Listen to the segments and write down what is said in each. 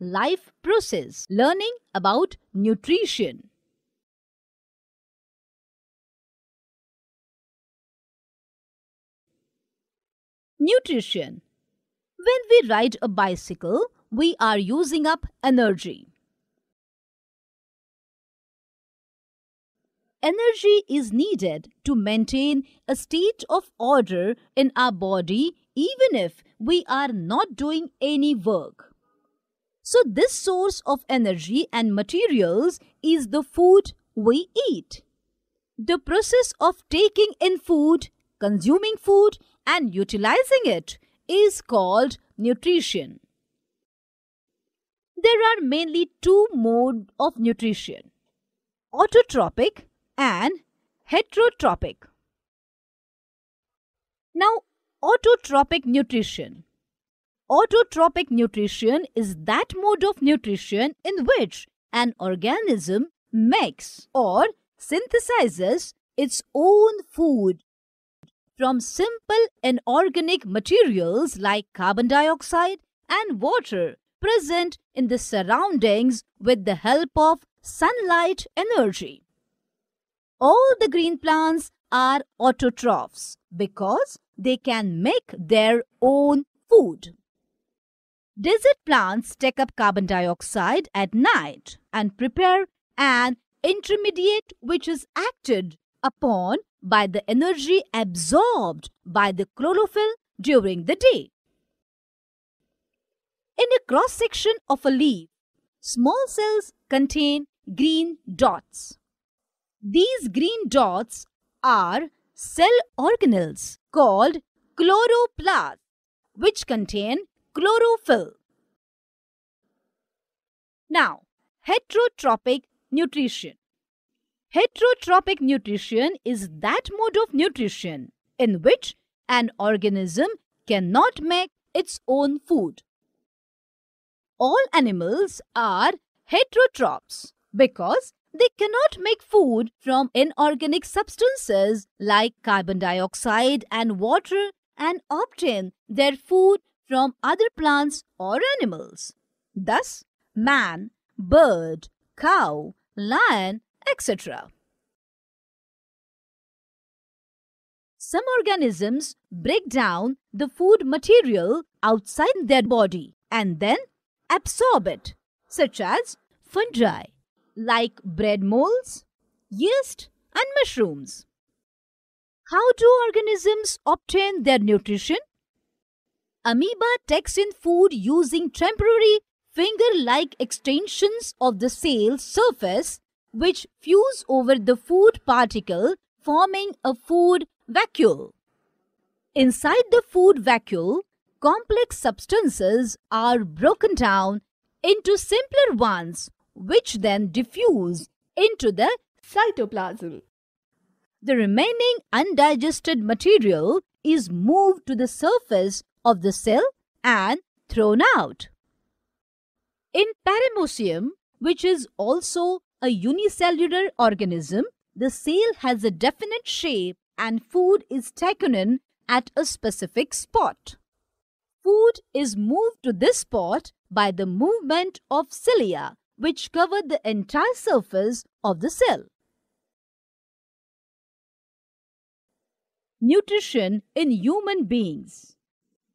life process, learning about nutrition. Nutrition. When we ride a bicycle, we are using up energy. Energy is needed to maintain a state of order in our body even if we are not doing any work. So, this source of energy and materials is the food we eat. The process of taking in food, consuming food, and utilizing it is called nutrition. There are mainly two modes of nutrition autotrophic and heterotrophic. Now, autotrophic nutrition Autotrophic nutrition is that mode of nutrition in which an organism makes or synthesizes its own food from simple inorganic materials like carbon dioxide and water present in the surroundings with the help of sunlight energy. All the green plants are autotrophs because they can make their own food. Desert plants take up carbon dioxide at night and prepare an intermediate which is acted upon by the energy absorbed by the chlorophyll during the day. In a cross section of a leaf, small cells contain green dots. These green dots are cell organelles called chloroplasts which contain chlorophyll. Now, heterotrophic nutrition. Heterotrophic nutrition is that mode of nutrition in which an organism cannot make its own food. All animals are heterotrophs because they cannot make food from inorganic substances like carbon dioxide and water and obtain their food from other plants or animals. Thus, man, bird, cow, lion, etc. Some organisms break down the food material outside their body and then absorb it, such as fungi, like bread molds, yeast, and mushrooms. How do organisms obtain their nutrition? Amoeba takes in food using temporary finger-like extensions of the cell surface which fuse over the food particle forming a food vacuole. Inside the food vacuole, complex substances are broken down into simpler ones which then diffuse into the cytoplasm. The remaining undigested material is moved to the surface of the cell and thrown out. In Paramecium, which is also a unicellular organism, the cell has a definite shape and food is taken in at a specific spot. Food is moved to this spot by the movement of cilia which cover the entire surface of the cell. Nutrition in human beings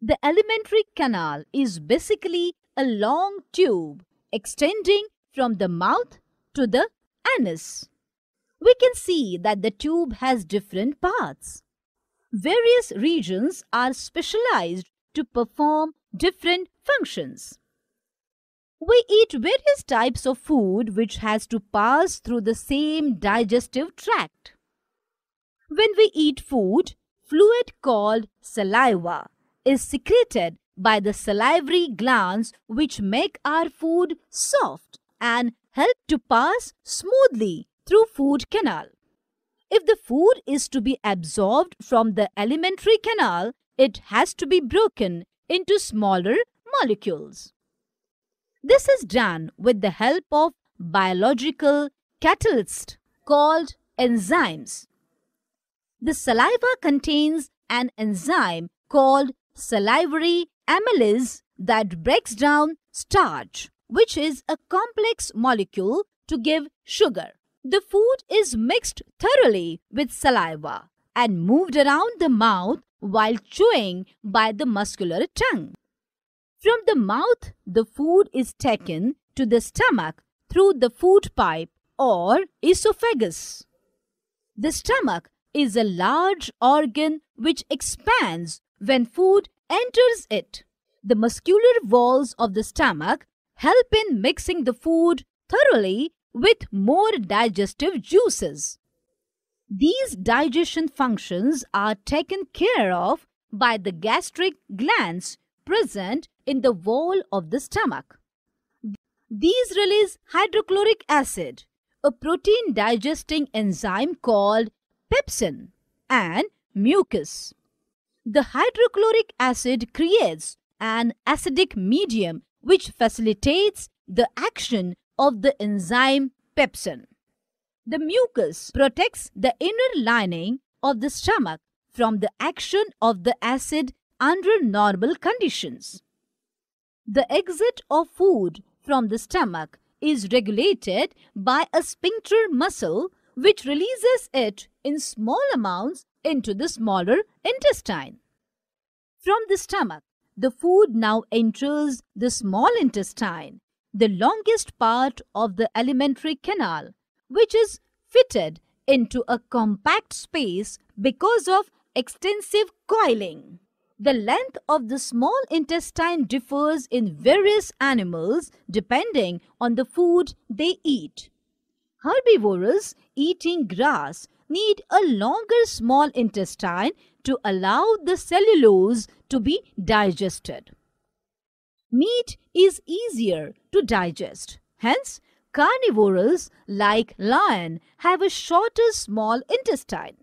the alimentary canal is basically a long tube extending from the mouth to the anus. We can see that the tube has different parts. Various regions are specialized to perform different functions. We eat various types of food which has to pass through the same digestive tract. When we eat food, fluid called saliva is secreted by the salivary glands which make our food soft and help to pass smoothly through food canal. If the food is to be absorbed from the alimentary canal, it has to be broken into smaller molecules. This is done with the help of biological catalysts called enzymes. The saliva contains an enzyme called salivary amylase that breaks down starch, which is a complex molecule to give sugar. The food is mixed thoroughly with saliva and moved around the mouth while chewing by the muscular tongue. From the mouth, the food is taken to the stomach through the food pipe or esophagus. The stomach is a large organ which expands when food enters it, the muscular walls of the stomach help in mixing the food thoroughly with more digestive juices. These digestion functions are taken care of by the gastric glands present in the wall of the stomach. These release hydrochloric acid, a protein digesting enzyme called pepsin, and mucus. The hydrochloric acid creates an acidic medium which facilitates the action of the enzyme pepsin. The mucus protects the inner lining of the stomach from the action of the acid under normal conditions. The exit of food from the stomach is regulated by a sphincter muscle which releases it in small amounts into the smaller intestine. From the stomach, the food now enters the small intestine, the longest part of the alimentary canal, which is fitted into a compact space because of extensive coiling. The length of the small intestine differs in various animals depending on the food they eat. Herbivores eating grass need a longer small intestine to allow the cellulose to be digested. Meat is easier to digest. Hence, carnivores like lion have a shorter small intestine.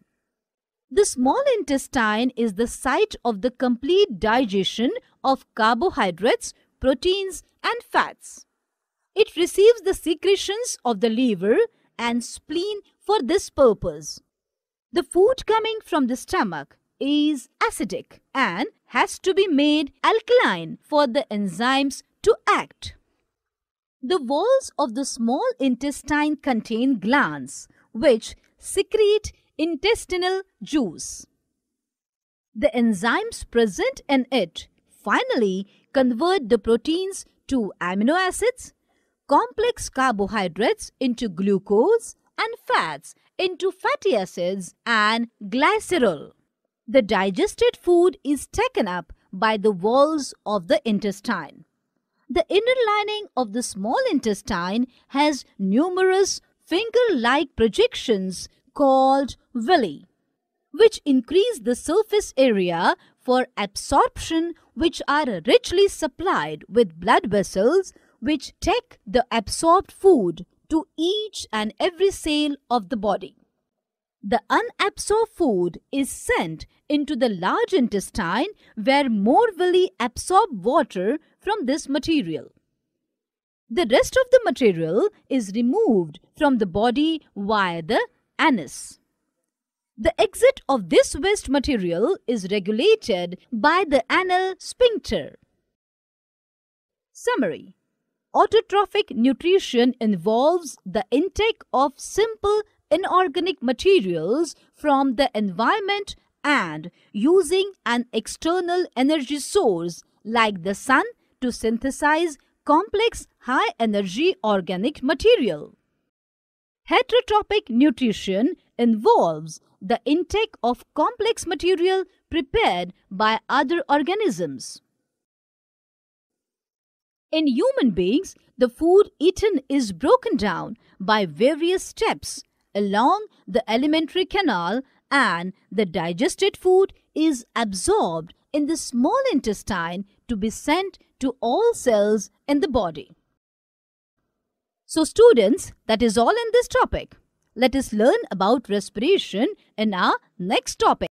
The small intestine is the site of the complete digestion of carbohydrates, proteins and fats. It receives the secretions of the liver and spleen for this purpose. The food coming from the stomach is acidic and has to be made alkaline for the enzymes to act. The walls of the small intestine contain glands which secrete intestinal juice. The enzymes present in it finally convert the proteins to amino acids, complex carbohydrates into glucose and fats into fatty acids and glycerol. The digested food is taken up by the walls of the intestine. The inner lining of the small intestine has numerous finger-like projections called villi, which increase the surface area for absorption which are richly supplied with blood vessels which take the absorbed food to each and every cell of the body. The unabsorbed food is sent into the large intestine where more will absorb water from this material. The rest of the material is removed from the body via the anus. The exit of this waste material is regulated by the anal sphincter. Summary Autotrophic nutrition involves the intake of simple inorganic materials from the environment and using an external energy source like the sun to synthesize complex high energy organic material. Heterotrophic nutrition involves the intake of complex material prepared by other organisms. In human beings, the food eaten is broken down by various steps along the alimentary canal and the digested food is absorbed in the small intestine to be sent to all cells in the body. So students, that is all in this topic. Let us learn about respiration in our next topic.